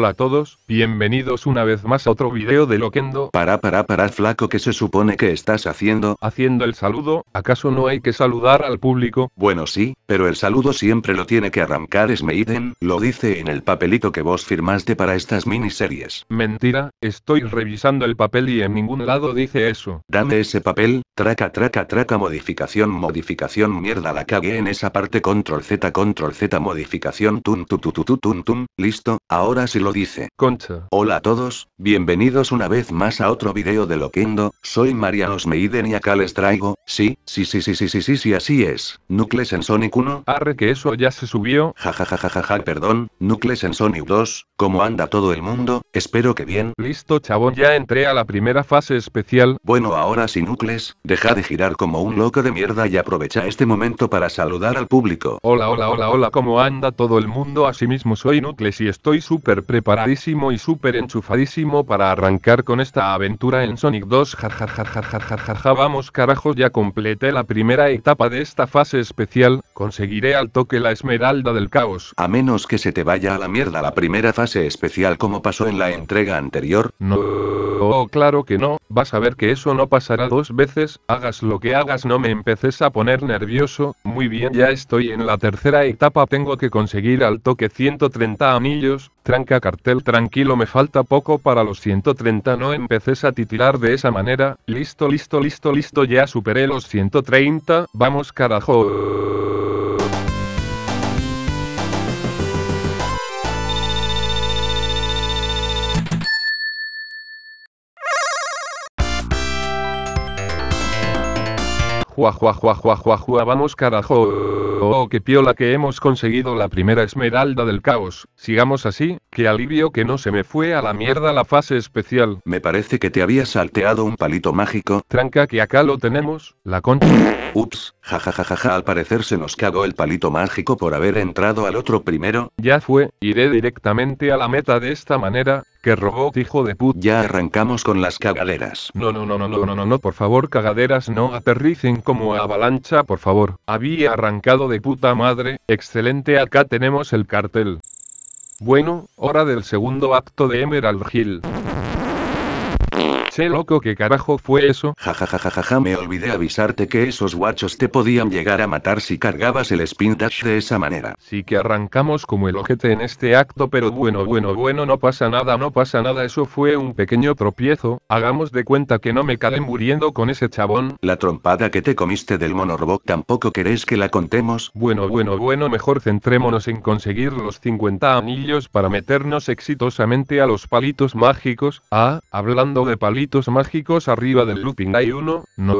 Hola a todos, bienvenidos una vez más a otro video de Loquendo. Para para para flaco que se supone que estás haciendo. Haciendo el saludo, ¿acaso no hay que saludar al público? Bueno sí, pero el saludo siempre lo tiene que arrancar Smeiden, lo dice en el papelito que vos firmaste para estas miniseries. Mentira, estoy revisando el papel y en ningún lado dice eso. Dame ese papel, traca traca traca modificación modificación mierda la cagué en esa parte control Z control Z modificación tun tu tu tum, tun listo, ahora si lo dice. Concha. Hola a todos, bienvenidos una vez más a otro video de Loquendo, soy María Osmeiden y acá les traigo, sí, sí sí sí sí sí sí así es, Nucleus en Sonic 1. Arre que eso ya se subió. Jajajajaja perdón, Nucleus en Sonic 2, ¿cómo anda todo el mundo? Espero que bien. Listo chabón ya entré a la primera fase especial. Bueno ahora sí Nucleus, deja de girar como un loco de mierda y aprovecha este momento para saludar al público. Hola hola hola hola ¿cómo anda todo el mundo? Asimismo soy Nucleus y estoy súper Paradísimo y súper enchufadísimo para arrancar con esta aventura en Sonic 2. Jajajajajajaja, vamos carajos, ya completé la primera etapa de esta fase especial, conseguiré al toque la esmeralda del caos. A menos que se te vaya a la mierda la primera fase especial como pasó en la entrega anterior. No, oh, claro que no, vas a ver que eso no pasará dos veces, hagas lo que hagas no me empeces a poner nervioso, muy bien, ya estoy en la tercera etapa, tengo que conseguir al toque 130 anillos, tranca cartel tranquilo me falta poco para los 130 no empeces a titilar de esa manera, listo listo listo listo ya superé los 130, vamos carajo. juajuajuajuajuajua vamos carajo. Oh, que piola que hemos conseguido la primera esmeralda del caos. Sigamos así, que alivio que no se me fue a la mierda la fase especial. Me parece que te había salteado un palito mágico. Tranca que acá lo tenemos, la concha. Ups, jajajajaja, al parecer se nos cagó el palito mágico por haber entrado al otro primero. Ya fue, iré directamente a la meta de esta manera, ¡Qué robot, hijo de put! Ya arrancamos con las cagaderas. No, no, no, no, no, no, no, no, por favor, cagaderas no aterricen como avalancha, por favor. Había arrancado de puta madre. Excelente, acá tenemos el cartel. Bueno, hora del segundo acto de Emerald Hill. Che loco, ¿qué carajo fue eso? Jajajajajaja me olvidé avisarte que esos guachos te podían llegar a matar si cargabas el spin dash de esa manera. Sí que arrancamos como el ojete en este acto, pero bueno, bueno, bueno, no pasa nada, no pasa nada, eso fue un pequeño tropiezo, hagamos de cuenta que no me caen muriendo con ese chabón. La trompada que te comiste del monorobot tampoco querés que la contemos. Bueno, bueno, bueno, mejor centrémonos en conseguir los 50 anillos para meternos exitosamente a los palitos mágicos. Ah, hablando de palitos mágicos arriba del Looping hay uno, no.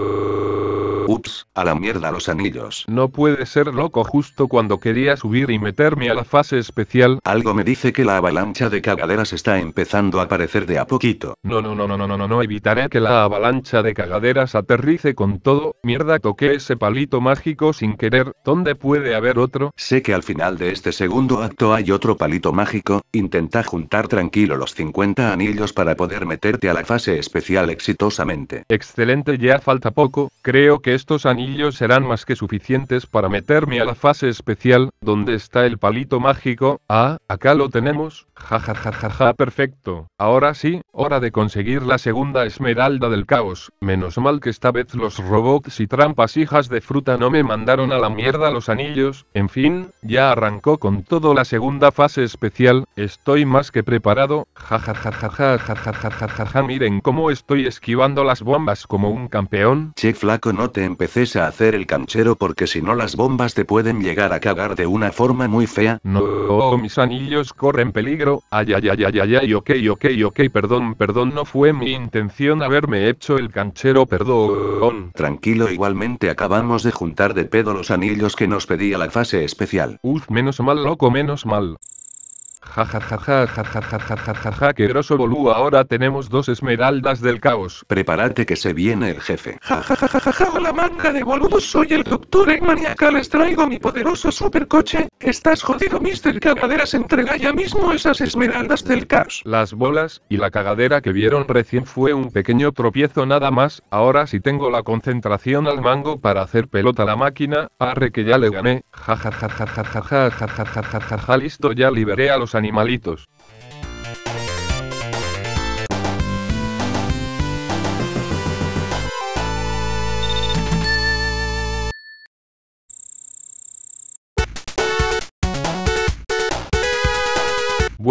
Ups, a la mierda los anillos. No puede ser loco justo cuando quería subir y meterme a la fase especial. Algo me dice que la avalancha de cagaderas está empezando a aparecer de a poquito. No, no, no, no, no, no, no, no, evitaré que la avalancha de cagaderas aterrice con todo. Mierda, toqué ese palito mágico sin querer. ¿Dónde puede haber otro? Sé que al final de este segundo acto hay otro palito mágico. Intenta juntar tranquilo los 50 anillos para poder meterte a la fase especial exitosamente. Excelente, ya falta poco. Creo que es estos anillos serán más que suficientes para meterme a la fase especial, donde está el palito mágico, ah, acá lo tenemos, jajajajaja perfecto, ahora sí, hora de conseguir la segunda esmeralda del caos, menos mal que esta vez los robots y trampas hijas de fruta no me mandaron a la mierda los anillos, en fin, ya arrancó con todo la segunda fase especial, estoy más que preparado, jajajajaja jajajajaja miren cómo estoy esquivando las bombas como un campeón. Che flaco no te te empeces a hacer el canchero porque si no las bombas te pueden llegar a cagar de una forma muy fea. No, oh, mis anillos corren peligro. Ay, ay, ay, ay, ay, ay, ok, ok, ok, perdón, perdón, no fue mi intención haberme hecho el canchero, perdón. Tranquilo, igualmente acabamos de juntar de pedo los anillos que nos pedía la fase especial. Uf, menos mal, loco, menos mal. Ja ja ja ja ja ja ja ja ja ja ja bolú ahora tenemos dos esmeraldas del caos. Prepárate que se viene el jefe. Ja ja hola manga de boludos soy el doctor Eggman les traigo mi poderoso supercoche. Estás jodido Mr. Cagaderas entrega ya mismo esas esmeraldas del caos. Las bolas y la cagadera que vieron recién fue un pequeño tropiezo nada más. Ahora si tengo la concentración al mango para hacer pelota la máquina. Arre que ya le gané. Ja ja listo ya liberé a los animalitos.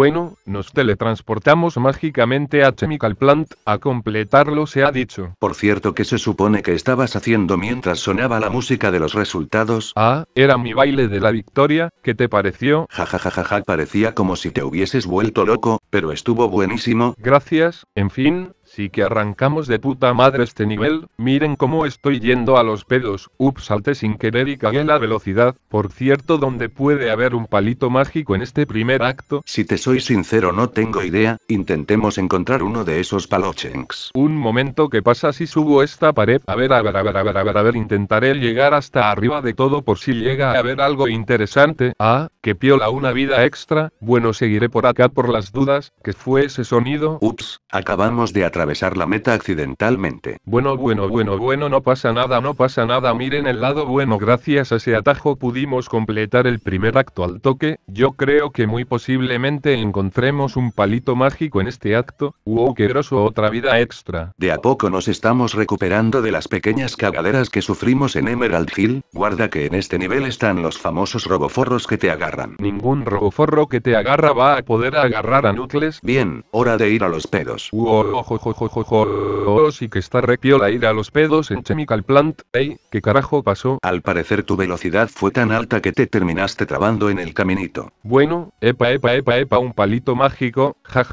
Bueno, nos teletransportamos mágicamente a Chemical Plant, a completarlo se ha dicho. Por cierto, que se supone que estabas haciendo mientras sonaba la música de los resultados? Ah, era mi baile de la victoria, ¿qué te pareció? Jajajajaja, parecía como si te hubieses vuelto loco, pero estuvo buenísimo. Gracias, en fin, si que arrancamos de puta madre este nivel, miren cómo estoy yendo a los pedos, ups salté sin querer y cagué la velocidad, por cierto donde puede haber un palito mágico en este primer acto. Si te soy sincero no tengo idea, intentemos encontrar uno de esos palochenks. Un momento que pasa si subo esta pared, a ver a ver a ver a ver a ver a ver intentaré llegar hasta arriba de todo por si llega a haber algo interesante, ah, que piola una vida extra, bueno seguiré por acá por las dudas, que fue ese sonido. Ups, acabamos de atrás atravesar la meta accidentalmente. Bueno, bueno, bueno, bueno, no pasa nada, no pasa nada, miren el lado bueno, gracias a ese atajo pudimos completar el primer acto al toque, yo creo que muy posiblemente encontremos un palito mágico en este acto, wow, qué groso, otra vida extra. De a poco nos estamos recuperando de las pequeñas cagaderas que sufrimos en Emerald Hill, guarda que en este nivel están los famosos roboforros que te agarran. Ningún roboforro que te agarra va a poder agarrar a Nucles. Bien, hora de ir a los pedos. Wow, ojo, ojo ¡Oh! sí que está re piola ira a los pedos en Chemical Plant, ey, ¿qué carajo pasó? Al parecer tu velocidad fue tan alta que te terminaste trabando en el caminito. Bueno, epa epa epa epa un palito mágico, ja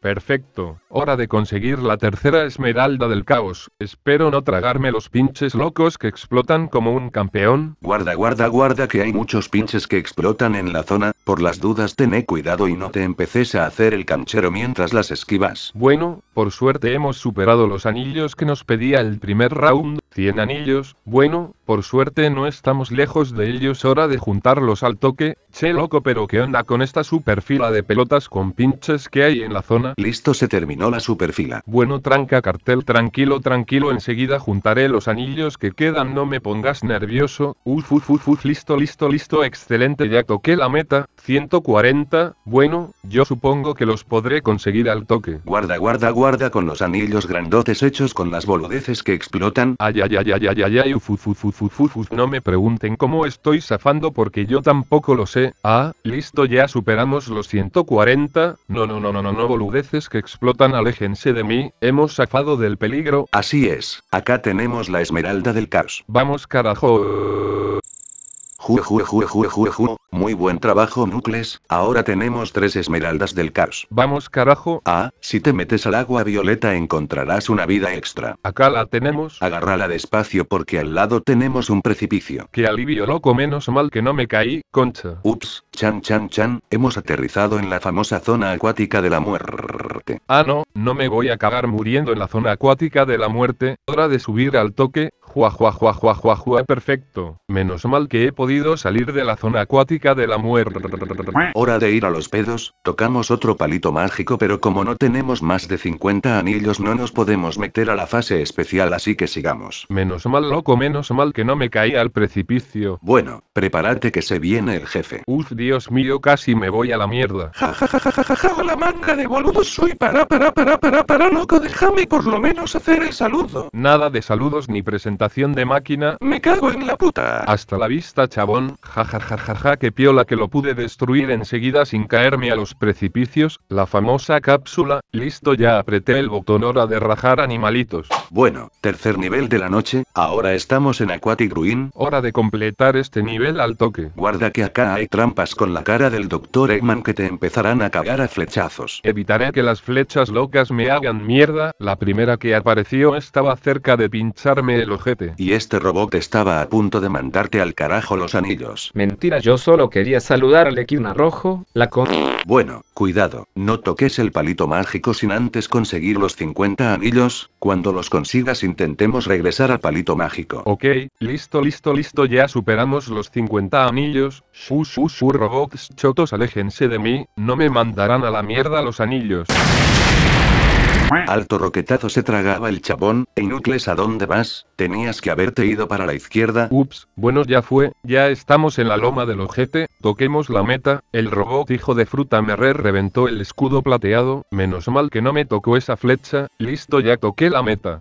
perfecto, hora de conseguir la tercera esmeralda del caos, espero no tragarme los pinches locos que explotan como un campeón. Guarda guarda guarda que hay muchos pinches que explotan en la zona, por las dudas tené cuidado y no te empeces a hacer el canchero mientras las esquivas. Bueno, por suerte hemos superado los anillos que nos pedía el primer round, 100 anillos, bueno, por suerte no estamos lejos de ellos, hora de juntarlos al toque, che loco pero qué onda con esta superfila de pelotas con pinches que hay en la zona. Listo se terminó la superfila. Bueno tranca cartel tranquilo tranquilo enseguida juntaré los anillos que quedan no me pongas nervioso, uf uf uf, uf listo listo listo excelente ya toqué la meta, 140, bueno, yo supongo que los podré conseguir al toque. Guarda guarda guarda con los anillos grandotes hechos con las boludeces que explotan ya ya ya ya ya no me pregunten cómo estoy zafando porque yo tampoco lo sé. Ah, listo ya superamos los 140. No no no no no no boludeces que explotan, aléjense de mí. Hemos zafado del peligro. Así es. Acá tenemos la esmeralda del caos. Vamos carajo. Muy buen trabajo, Nucles. Ahora tenemos tres esmeraldas del caos. Vamos, carajo. Ah, si te metes al agua violeta encontrarás una vida extra. Acá la tenemos. Agárrala despacio porque al lado tenemos un precipicio. Que alivio, loco. Menos mal que no me caí, concha. Ups, chan, chan, chan. Hemos aterrizado en la famosa zona acuática de la muerte. Ah, no, no me voy a cagar muriendo en la zona acuática de la muerte. Hora de subir al toque. Jua, jua, jua, jua, jua, jua, perfecto. Menos mal que he podido salir de la zona acuática de la muerte. Hora de ir a los pedos, tocamos otro palito mágico, pero como no tenemos más de 50 anillos, no nos podemos meter a la fase especial, así que sigamos. Menos mal, loco, menos mal que no me caí al precipicio. Bueno, prepárate que se viene el jefe. Uf, Dios mío, casi me voy a la mierda. Ja, ja, ja, ja, ja, ja, la manga de boludo soy para, para, para, para, para, loco, déjame por lo menos hacer el saludo. Nada de saludos ni presentaciones de máquina. Me cago en la puta. Hasta la vista, chabón. jajajajaja ja, que piola que lo pude destruir enseguida sin caerme a los precipicios. La famosa cápsula. Listo, ya apreté el botón hora de rajar animalitos. Bueno, tercer nivel de la noche. Ahora estamos en Aquatic Ruin. Hora de completar este nivel al toque. Guarda que acá hay trampas con la cara del Dr. Eggman que te empezarán a cagar a flechazos. Evitaré que las flechas locas me hagan mierda. La primera que apareció estaba cerca de pincharme el ojo. Y este robot estaba a punto de mandarte al carajo los anillos. Mentira, yo solo quería saludarle un Rojo, la con... Bueno, cuidado, no toques el palito mágico sin antes conseguir los 50 anillos, cuando los consigas intentemos regresar al palito mágico. Ok, listo, listo, listo, ya superamos los 50 anillos, shu shu shu robots chotos aléjense de mí, no me mandarán a la mierda los anillos. Alto roquetazo se tragaba el chabón, e inútiles ¿a dónde vas? Tenías que haberte ido para la izquierda. Ups, bueno ya fue, ya estamos en la loma del ojete, toquemos la meta, el robot hijo de fruta merrer reventó el escudo plateado, menos mal que no me tocó esa flecha, listo ya toqué la meta.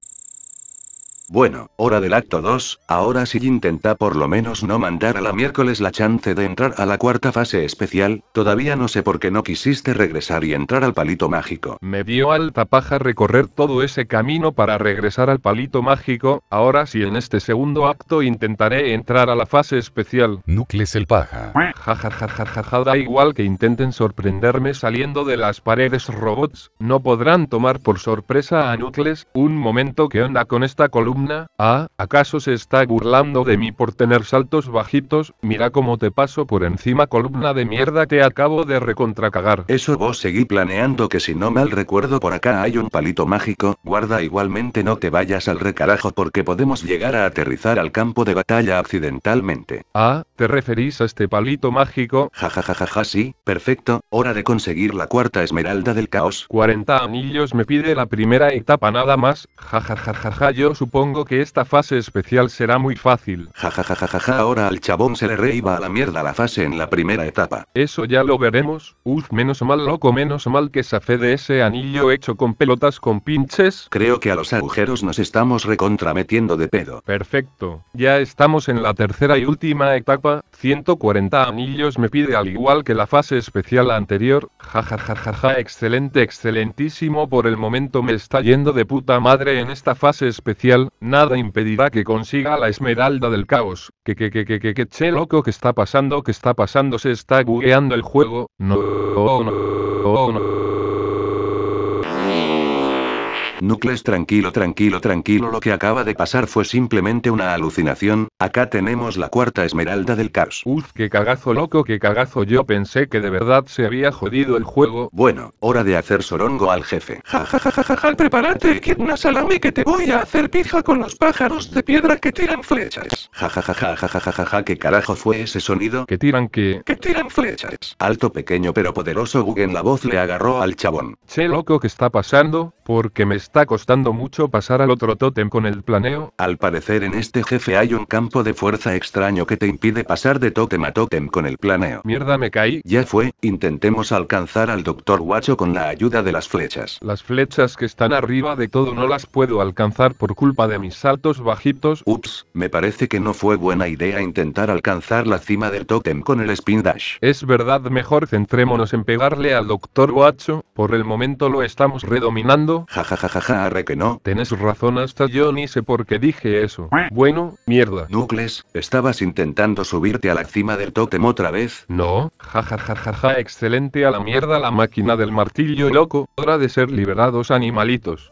Bueno, hora del acto 2, ahora sí intenta por lo menos no mandar a la miércoles la chance de entrar a la cuarta fase especial, todavía no sé por qué no quisiste regresar y entrar al palito mágico. Me dio alta paja recorrer todo ese camino para regresar al palito mágico, ahora sí en este segundo acto intentaré entrar a la fase especial. Núcleos el paja. Ja da igual que intenten sorprenderme saliendo de las paredes robots, no podrán tomar por sorpresa a un momento que onda con esta columna ah, ¿acaso se está burlando de mí por tener saltos bajitos? Mira cómo te paso por encima columna de mierda que acabo de recontracagar. Eso vos seguí planeando que si no mal recuerdo por acá hay un palito mágico, guarda igualmente no te vayas al recarajo porque podemos llegar a aterrizar al campo de batalla accidentalmente. Ah, ¿te referís a este palito mágico? Jajajajaja sí, perfecto, hora de conseguir la cuarta esmeralda del caos. 40 anillos me pide la primera etapa nada más, jajajajaja yo supongo que esta fase especial será muy fácil. Jajajajaja, ahora al chabón se le reíba a la mierda la fase en la primera etapa. Eso ya lo veremos. Uf, menos mal loco, menos mal que safe de ese anillo hecho con pelotas con pinches. Creo que a los agujeros nos estamos recontrametiendo de pedo. Perfecto. Ya estamos en la tercera y última etapa. 140 anillos me pide al igual que la fase especial anterior. Jajajajaja, excelente, excelentísimo. Por el momento me está yendo de puta madre en esta fase especial, nada impedirá que consiga la esmeralda del caos, que que que que que que che loco que está pasando que está pasando se está bugueando el juego, no, no, no, no. Nucles tranquilo, tranquilo, tranquilo, lo que acaba de pasar fue simplemente una alucinación, acá tenemos la cuarta esmeralda del caos. Uf, qué cagazo loco, qué cagazo, yo pensé que de verdad se había jodido el juego. Bueno, hora de hacer sorongo al jefe. Ja ja ja ja ja, prepárate, Kidna Salami, que te voy a hacer pija con los pájaros de piedra que tiran flechas. Ja ja ja ja ja ja ja ja, ja qué carajo fue ese sonido. Que tiran que... Que tiran flechas. Alto pequeño pero poderoso Guggen la voz le agarró al chabón. Che loco, ¿qué está pasando? Porque me está costando mucho pasar al otro totem con el planeo. Al parecer en este jefe hay un campo de fuerza extraño que te impide pasar de tótem a totem con el planeo. Mierda, me caí. Ya fue, intentemos alcanzar al doctor Guacho con la ayuda de las flechas. Las flechas que están arriba de todo no las puedo alcanzar por culpa de mis saltos bajitos. Ups, me parece que no fue buena idea intentar alcanzar la cima del totem con el spin dash. Es verdad, mejor centrémonos en pegarle al doctor Guacho, por el momento lo estamos redominando Jajajaja, arre que no. Tienes razón, hasta yo ni sé por qué dije eso. Bueno, mierda. Nucles, ¿estabas intentando subirte a la cima del totem otra vez? No, jajajajaja, excelente a la mierda la máquina del martillo loco, hora de ser liberados animalitos.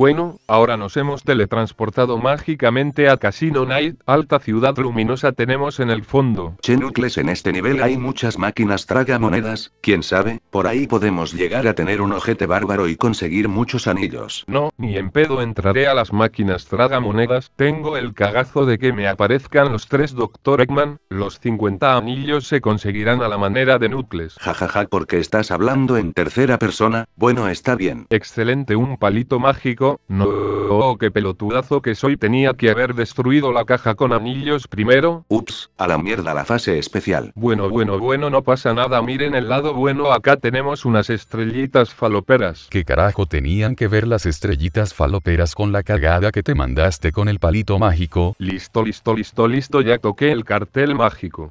bueno Ahora nos hemos teletransportado mágicamente a Casino Night, alta ciudad luminosa tenemos en el fondo. Chenucles en este nivel hay muchas máquinas tragamonedas, quién sabe, por ahí podemos llegar a tener un ojete bárbaro y conseguir muchos anillos. No, ni en pedo entraré a las máquinas tragamonedas, tengo el cagazo de que me aparezcan los tres Dr. Eggman, los 50 anillos se conseguirán a la manera de Nucles. Jajaja, porque estás hablando en tercera persona, bueno está bien. Excelente un palito mágico, no Oh, qué pelotudazo que soy, tenía que haber destruido la caja con anillos primero. Ups, a la mierda la fase especial. Bueno, bueno, bueno, no pasa nada, miren el lado bueno, acá tenemos unas estrellitas faloperas. ¿Qué carajo tenían que ver las estrellitas faloperas con la cagada que te mandaste con el palito mágico? Listo, listo, listo, listo, ya toqué el cartel mágico.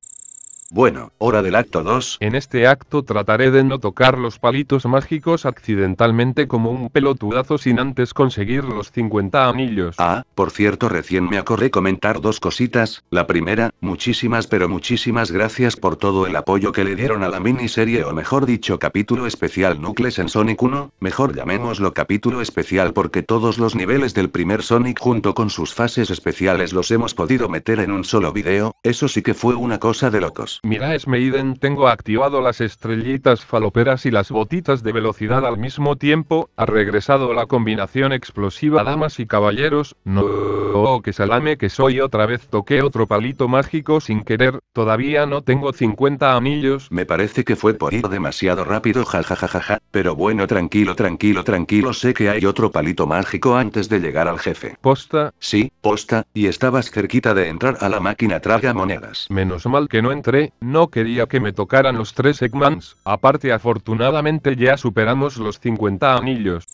Bueno, hora del acto 2. En este acto trataré de no tocar los palitos mágicos accidentalmente como un pelotudazo sin antes conseguir los 50 anillos. Ah, por cierto, recién me acordé comentar dos cositas. La primera, muchísimas pero muchísimas gracias por todo el apoyo que le dieron a la miniserie o mejor dicho capítulo especial Nucles en Sonic 1, mejor llamémoslo capítulo especial porque todos los niveles del primer Sonic junto con sus fases especiales los hemos podido meter en un solo video, eso sí que fue una cosa de locos. Mira Smeiden, tengo activado las estrellitas faloperas y las botitas de velocidad al mismo tiempo, ha regresado la combinación explosiva damas y caballeros, no, oh, que salame que soy otra vez toqué otro palito mágico sin querer, todavía no tengo 50 anillos. Me parece que fue por ir demasiado rápido jajajajaja, pero bueno tranquilo tranquilo tranquilo sé que hay otro palito mágico antes de llegar al jefe. ¿Posta? Sí, posta, y estabas cerquita de entrar a la máquina traga monedas. Menos mal que no entré, no quería que me tocaran los tres Eggmans, aparte afortunadamente ya superamos los 50 anillos.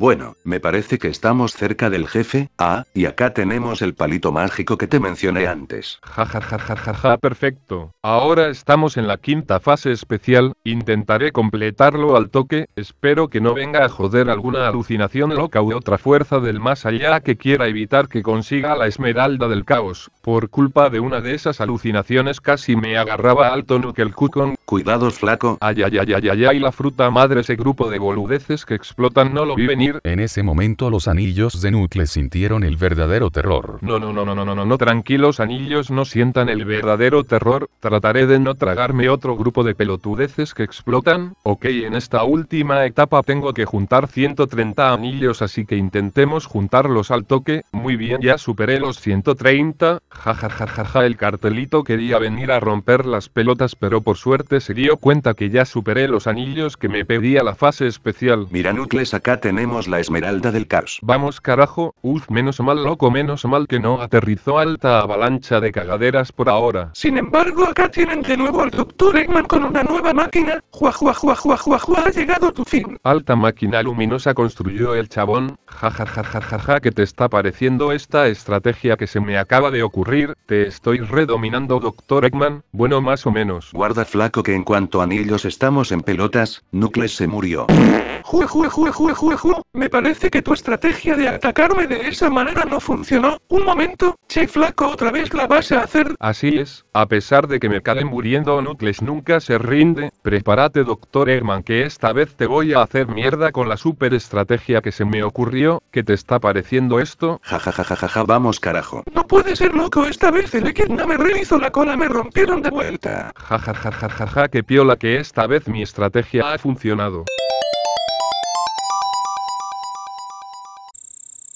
Bueno, me parece que estamos cerca del jefe, ah, y acá tenemos el palito mágico que te mencioné antes. Ja ja ja ja ja ja, perfecto. Ahora estamos en la quinta fase especial, intentaré completarlo al toque, espero que no venga a joder alguna alucinación loca u otra fuerza del más allá que quiera evitar que consiga la esmeralda del caos. Por culpa de una de esas alucinaciones casi me agarraba al que el cucón. Cuidados flaco. Ay ay ay ay ay ay la fruta madre ese grupo de boludeces que explotan no lo vi en ese momento los anillos de Nucle sintieron el verdadero terror. No, no, no, no, no, no, no, tranquilos anillos no sientan el verdadero terror, trataré de no tragarme otro grupo de pelotudeces que explotan, ok en esta última etapa tengo que juntar 130 anillos así que intentemos juntarlos al toque, muy bien ya superé los 130, jajajajaja el cartelito quería venir a romper las pelotas pero por suerte se dio cuenta que ya superé los anillos que me pedía la fase especial. Mira Nucle acá tenemos la esmeralda del Cars. Vamos carajo, uff, menos mal loco, menos mal que no aterrizó alta avalancha de cagaderas por ahora. Sin embargo, acá tienen de nuevo al Dr. Eggman con una nueva máquina. juajua ha llegado tu fin. Alta máquina luminosa construyó el chabón. Ja, ja, ja, ja, ja, ja, que te está pareciendo esta estrategia que se me acaba de ocurrir. Te estoy redominando, Dr. Eggman. Bueno, más o menos. Guarda flaco que en cuanto anillos estamos en pelotas, Nucleus se murió. Jue, jue, jue, jue, jue, me parece que tu estrategia de atacarme de esa manera no funcionó. Un momento, che flaco, otra vez la vas a hacer. Así es, a pesar de que me cae muriendo Nucles nunca se rinde, prepárate doctor Eggman que esta vez te voy a hacer mierda con la super estrategia que se me ocurrió, ¿qué te está pareciendo esto? Jajajajaja, vamos carajo. No puede ser loco, esta vez el no me rehizo la cola, me rompieron de vuelta. Jajajajajaja, que piola que esta vez mi estrategia ha funcionado.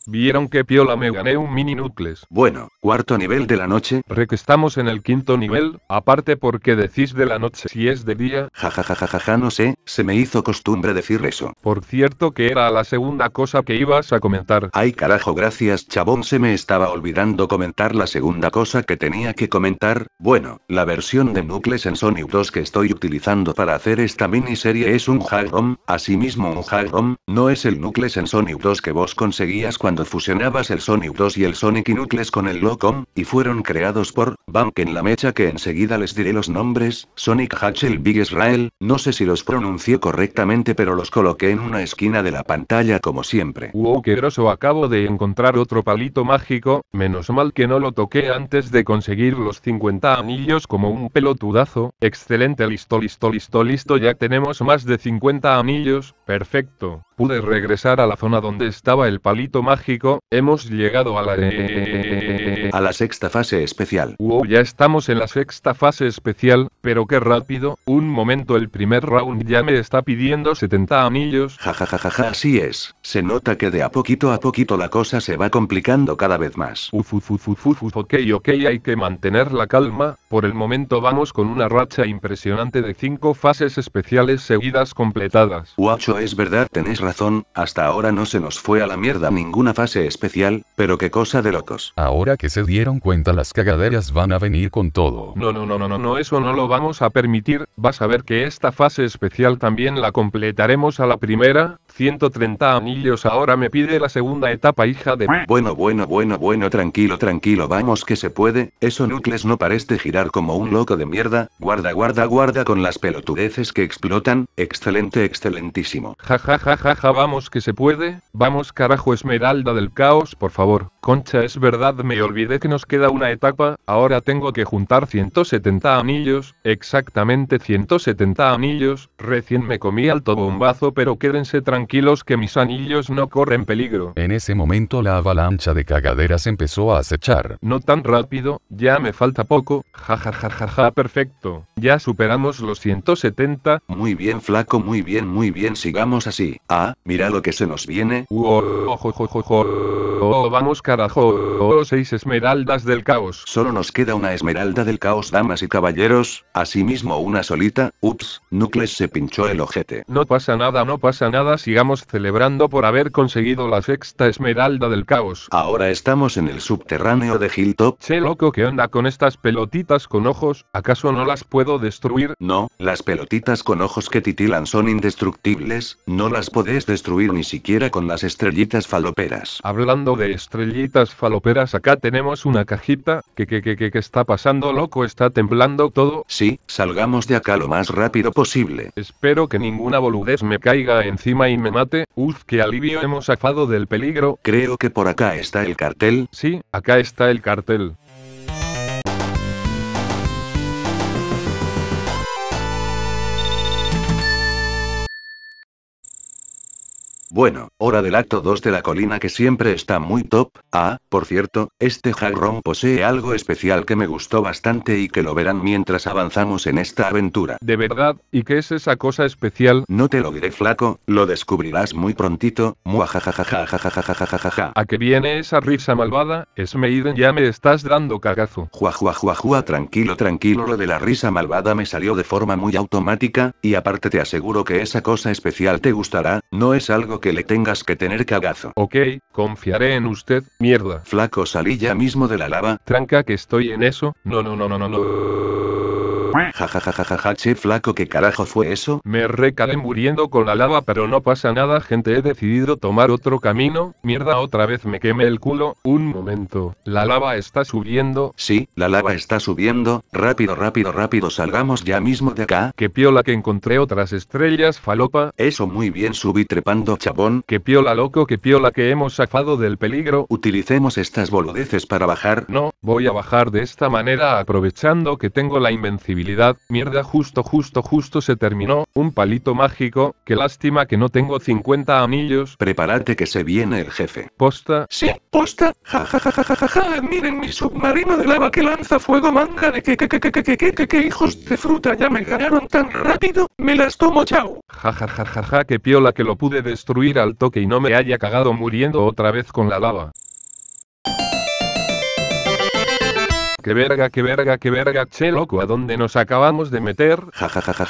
Vieron que piola me gané un mini núcleo Bueno, cuarto nivel de la noche. Re que estamos en el quinto nivel, aparte porque decís de la noche si es de día. jajajajaja ja ja no sé, se me hizo costumbre decir eso. Por cierto que era la segunda cosa que ibas a comentar. Ay carajo, gracias chabón, se me estaba olvidando comentar la segunda cosa que tenía que comentar. Bueno, la versión de núcleos en Sony 2 que estoy utilizando para hacer esta miniserie es un hack asimismo un hack no es el núcleo en Sony 2 que vos conseguías cuando cuando fusionabas el Sonic 2 y el Sonic Knuckles con el Locom, y fueron creados por Bank en la mecha que enseguida les diré los nombres, Sonic Hatch el Big Israel, no sé si los pronuncié correctamente pero los coloqué en una esquina de la pantalla como siempre. Wow, qué groso, acabo de encontrar otro palito mágico, menos mal que no lo toqué antes de conseguir los 50 anillos como un pelotudazo, excelente, listo, listo, listo, listo, ya tenemos más de 50 anillos, perfecto, Pude regresar a la zona donde estaba el palito mágico, hemos llegado a la a la sexta fase especial. Wow, ya estamos en la sexta fase especial, pero qué rápido, un momento el primer round ya me está pidiendo 70 anillos. Jajajajaja, ja, ja, ja, así es, se nota que de a poquito a poquito la cosa se va complicando cada vez más. Uf, uf, uf, ok, ok, hay que mantener la calma, por el momento vamos con una racha impresionante de 5 fases especiales seguidas completadas. Guacho, es verdad, tenés razón, hasta ahora no se nos fue a la mierda ninguna fase especial, pero qué cosa de locos. Ahora que se dieron cuenta las cagaderas van a venir con todo. No, no, no, no, no, eso no lo vamos a permitir, vas a ver que esta fase especial también la completaremos a la primera, 130 anillos ahora me pide la segunda etapa hija de... Bueno, bueno, bueno, bueno, tranquilo, tranquilo, vamos que se puede, eso núcleos no parece girar como un loco de mierda, guarda, guarda, guarda con las pelotudeces que explotan, excelente, excelentísimo. Ja, ja, ja, ja, ja, vamos que se puede, vamos carajo Esmeralda del Caos, por favor, Concha es verdad me olvidé de que nos queda una etapa, ahora tengo que juntar 170 anillos, exactamente 170 anillos, recién me comí alto bombazo pero quédense tranquilos que mis anillos no corren peligro. En ese momento la avalancha de cagaderas empezó a acechar. No tan rápido, ya me falta poco, jajajajaja perfecto, ya superamos los 170. Muy bien flaco, muy bien, muy bien, sigamos así. Ah, mira lo que se nos viene. Oh, oh, oh, vamos carajo, 6 esmeraldas del caos. Solo nos queda una esmeralda del caos, damas y caballeros, asimismo una solita, ups, Nucles se pinchó el ojete. No pasa nada, no pasa nada, sigamos celebrando por haber conseguido la sexta esmeralda del caos. Ahora estamos en el subterráneo de Hilltop. Che loco, ¿qué onda con estas pelotitas con ojos? ¿Acaso no las puedo destruir? No, las pelotitas con ojos que titilan son indestructibles, no las podés destruir ni siquiera con las estrellitas faloperas. Hablando de estrellitas faloperas, acá tenemos tenemos una cajita, que que que que, que está pasando loco, está temblando todo. Sí, salgamos de acá lo más rápido posible. Espero que ninguna boludez me caiga encima y me mate. Uf, qué alivio hemos afado del peligro. Creo que por acá está el cartel. Sí, acá está el cartel. Bueno, hora del acto 2 de la colina que siempre está muy top. Ah, por cierto, este jarrón posee algo especial que me gustó bastante y que lo verán mientras avanzamos en esta aventura. ¿De verdad? ¿Y qué es esa cosa especial? No te lo diré flaco, lo descubrirás muy prontito. Muajajajajajajajajajaja. ¿A qué viene esa risa malvada? Smeiden ya me estás dando cagazo. juajua tranquilo tranquilo lo de la risa malvada me salió de forma muy automática, y aparte te aseguro que esa cosa especial te gustará, no es algo que que le tengas que tener cagazo. Ok, confiaré en usted, mierda. Flaco salí ya mismo de la lava. Tranca que estoy en eso. No, no, no, no, no, no ja che flaco, que carajo fue eso? Me recalé muriendo con la lava, pero no pasa nada, gente. He decidido tomar otro camino. Mierda, otra vez me queme el culo. Un momento. La lava está subiendo. Sí, la lava está subiendo. Rápido, rápido, rápido, salgamos ya mismo de acá. Que piola que encontré otras estrellas, falopa. Eso muy bien, subí trepando, chabón. Que piola, loco, que piola que hemos zafado del peligro. Utilicemos estas boludeces para bajar. No, voy a bajar de esta manera aprovechando que tengo la invencibilidad mierda justo justo justo se terminó, un palito mágico, que lástima que no tengo 50 anillos. Prepárate que se viene el jefe. Posta. Sí, posta, ja ja ja ja ja ja, miren mi submarino de lava que lanza fuego manga de que que que que que que que que hijos de fruta ya me ganaron tan rápido, me las tomo chao. Jajajajaja ja ja ja que piola que lo pude destruir al toque y no me haya cagado muriendo otra vez con la lava. Que verga, que verga, que verga, che loco, ¿a dónde nos acabamos de meter? Ja ja, ja, ja,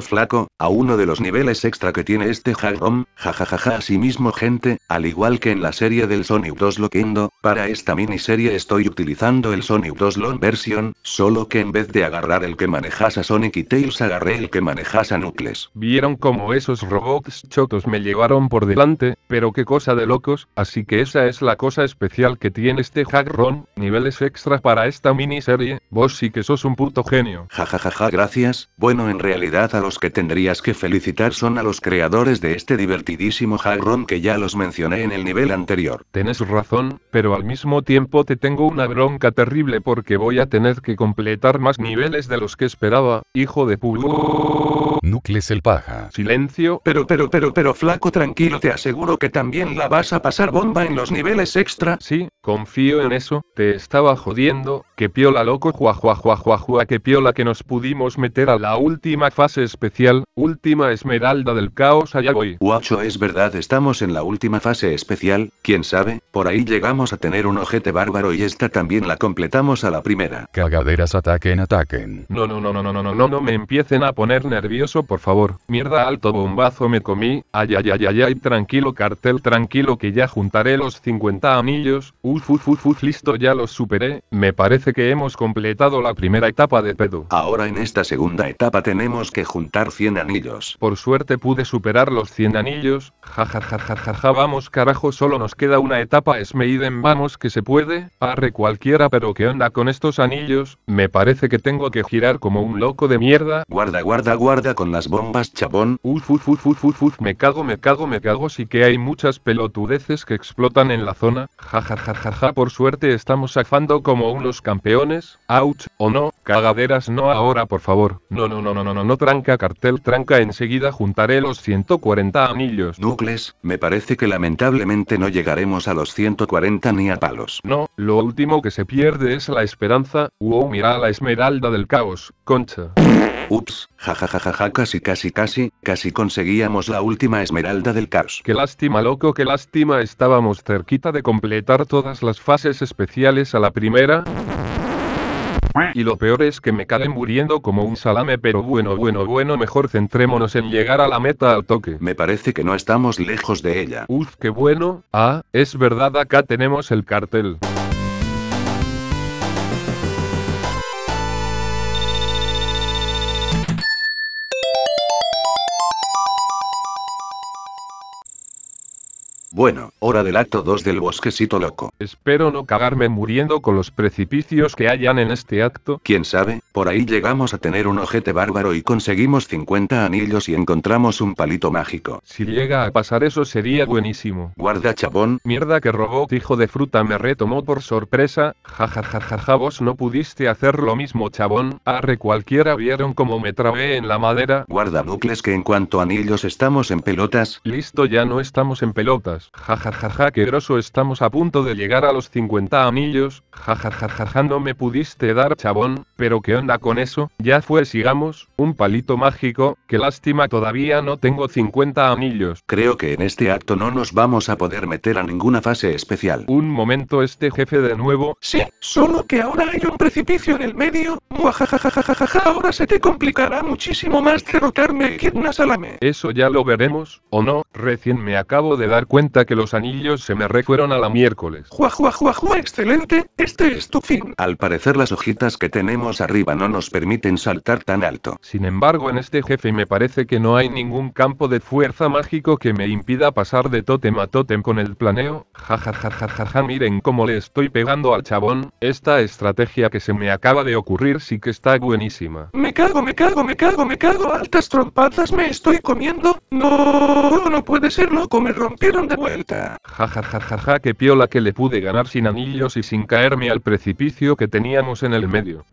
flaco, a uno de los niveles extra que tiene este ja jajajaja, asimismo gente, al igual que en la serie del Sonic 2 Loquendo, para esta miniserie estoy utilizando el Sonic 2 Long Version, solo que en vez de agarrar el que manejas a Sonic y Tails agarré el que manejas a Nucles. Vieron como esos robots chotos me llevaron por delante, pero qué cosa de locos, así que esa es la cosa especial que tiene este rom, niveles extra para este esta miniserie, vos sí que sos un puto genio. Jajajaja, gracias. Bueno, en realidad a los que tendrías que felicitar son a los creadores de este divertidísimo rom que ya los mencioné en el nivel anterior. Tienes razón, pero al mismo tiempo te tengo una bronca terrible porque voy a tener que completar más niveles de los que esperaba, hijo de pu... es el paja. Silencio. Pero, pero, pero, pero, flaco, tranquilo, te aseguro que también la vas a pasar bomba en los niveles extra. Sí, confío en eso, te estaba jodiendo, que piola loco jua jua jua jua jua que piola que nos pudimos meter a la última fase especial, última esmeralda del caos allá voy. Guacho es verdad estamos en la última fase especial, quién sabe, por ahí llegamos a tener un ojete bárbaro y esta también la completamos a la primera. Cagaderas ataquen ataquen. No no no no no no no no no me empiecen a poner nervioso por favor, mierda alto bombazo me comí, ay ay ay ay ay tranquilo cartel tranquilo que ya juntaré los 50 anillos, uf uf uf, uf listo ya los superé, me parece que hemos completado la primera etapa de pedo. Ahora en esta segunda etapa tenemos que juntar 100 anillos. Por suerte pude superar los 100 anillos, jajajajajaja vamos carajo solo nos queda una etapa Esmeiden vamos que se puede, arre cualquiera pero que onda con estos anillos, me parece que tengo que girar como un loco de mierda. Guarda guarda guarda con las bombas chabón. Uf uf uf me cago me cago me cago sí que hay muchas pelotudeces que explotan en la zona, jajajajaja por suerte estamos zafando como unos campeones campeones, ouch, o no, cagaderas no ahora por favor, no no no no no no no tranca cartel tranca enseguida juntaré los 140 anillos. Nucles, me parece que lamentablemente no llegaremos a los 140 ni a palos. No, lo último que se pierde es la esperanza, wow mira la esmeralda del caos, concha. Ups, jajajajaja, casi casi casi, casi conseguíamos la última esmeralda del caos. Qué lástima loco, qué lástima estábamos cerquita de completar todas las fases especiales a la primera. Y lo peor es que me caen muriendo como un salame, pero bueno, bueno, bueno, mejor centrémonos en llegar a la meta al toque. Me parece que no estamos lejos de ella. Uf, qué bueno. Ah, es verdad, acá tenemos el cartel. Bueno, hora del acto 2 del bosquecito loco. Espero no cagarme muriendo con los precipicios que hayan en este acto. Quién sabe, por ahí llegamos a tener un ojete bárbaro y conseguimos 50 anillos y encontramos un palito mágico. Si llega a pasar eso sería buenísimo. Guarda chabón. Mierda que robot hijo de fruta me retomó por sorpresa. Ja ja ja ja ja vos no pudiste hacer lo mismo chabón. Arre cualquiera vieron cómo me trabé en la madera. Guarda bucles que en cuanto anillos estamos en pelotas. Listo ya no estamos en pelotas jajajaja, ja, qué groso estamos a punto de llegar a los 50 anillos, jajajajaja, no me pudiste dar chabón, pero qué onda con eso, ya fue sigamos, un palito mágico, qué lástima todavía no tengo 50 anillos. Creo que en este acto no nos vamos a poder meter a ninguna fase especial. Un momento este jefe de nuevo. Sí, solo que ahora hay un precipicio en el medio, muajajajajajaja, ahora se te complicará muchísimo más derrotarme, una Salame. Eso ya lo veremos, o no, recién me acabo de dar cuenta que los anillos se me refueron a la miércoles. ¡Jua, jua, jua, jua! ¡Excelente! ¡Este es tu fin! Al parecer las hojitas que tenemos arriba no nos permiten saltar tan alto. Sin embargo, en este jefe me parece que no hay ningún campo de fuerza mágico que me impida pasar de totem a totem con el planeo. Ja, ja, ja, ja, ja, ja, miren cómo le estoy pegando al chabón. Esta estrategia que se me acaba de ocurrir sí que está buenísima. Me cago, me cago, me cago, me cago. Altas trompadas me estoy comiendo. No, no puede ser loco. Me rompieron de vuelta. Ja, ja, ja, ja, que piola que le pude ganar sin anillos y sin caerme al precipicio que teníamos en el medio.